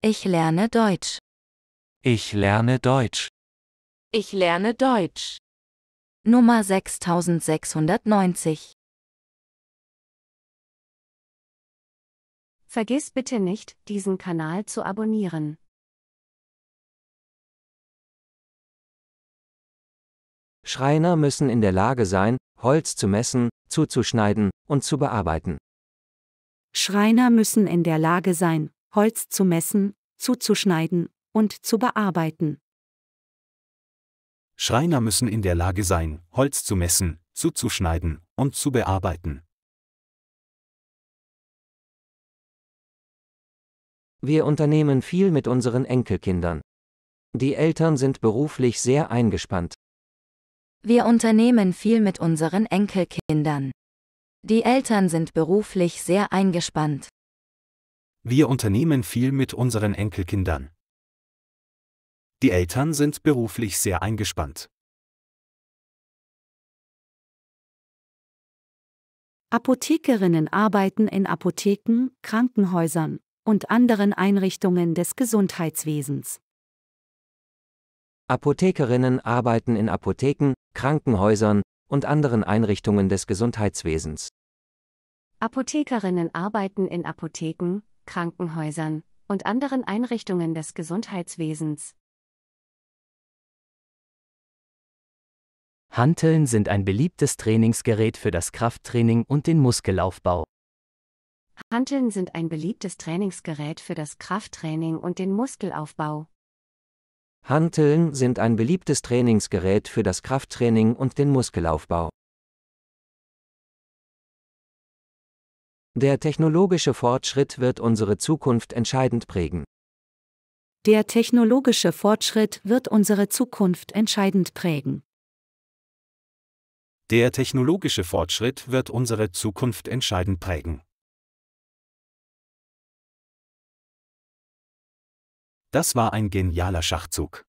Ich lerne Deutsch. Ich lerne Deutsch. Ich lerne Deutsch. Nummer 6690. Vergiss bitte nicht, diesen Kanal zu abonnieren. Schreiner müssen in der Lage sein, Holz zu messen, zuzuschneiden und zu bearbeiten. Schreiner müssen in der Lage sein, Holz zu messen, zuzuschneiden und zu bearbeiten. Schreiner müssen in der Lage sein, Holz zu messen, zuzuschneiden und zu bearbeiten. Wir unternehmen viel mit unseren Enkelkindern. Die Eltern sind beruflich sehr eingespannt. Wir unternehmen viel mit unseren Enkelkindern. Die Eltern sind beruflich sehr eingespannt. Wir unternehmen viel mit unseren Enkelkindern. Die Eltern sind beruflich sehr eingespannt. Apothekerinnen arbeiten in Apotheken, Krankenhäusern und anderen Einrichtungen des Gesundheitswesens. Apothekerinnen arbeiten in Apotheken, Krankenhäusern und anderen Einrichtungen des Gesundheitswesens. Apothekerinnen arbeiten in Apotheken, Krankenhäusern und anderen Einrichtungen des Gesundheitswesens. Hanteln sind ein beliebtes Trainingsgerät für das Krafttraining und den Muskelaufbau. Hanteln sind ein beliebtes Trainingsgerät für das Krafttraining und den Muskelaufbau. Hanteln sind ein beliebtes Trainingsgerät für das Krafttraining und den Muskelaufbau. Der technologische Fortschritt wird unsere Zukunft entscheidend prägen. Der technologische Fortschritt wird unsere Zukunft entscheidend prägen. Der technologische Fortschritt wird unsere Zukunft entscheidend prägen. Das war ein genialer Schachzug.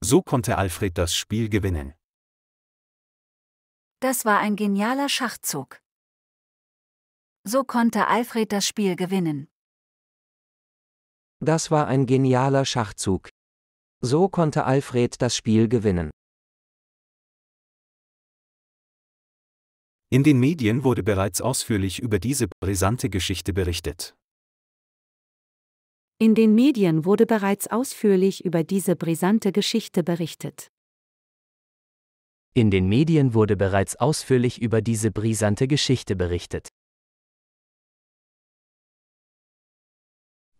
So konnte Alfred das Spiel gewinnen. Das war ein genialer Schachzug. So konnte Alfred das Spiel gewinnen. Das war ein genialer Schachzug. So konnte Alfred das Spiel gewinnen. In den Medien wurde bereits ausführlich über diese brisante Geschichte berichtet. In den Medien wurde bereits ausführlich über diese brisante Geschichte berichtet. In den Medien wurde bereits ausführlich über diese brisante Geschichte berichtet.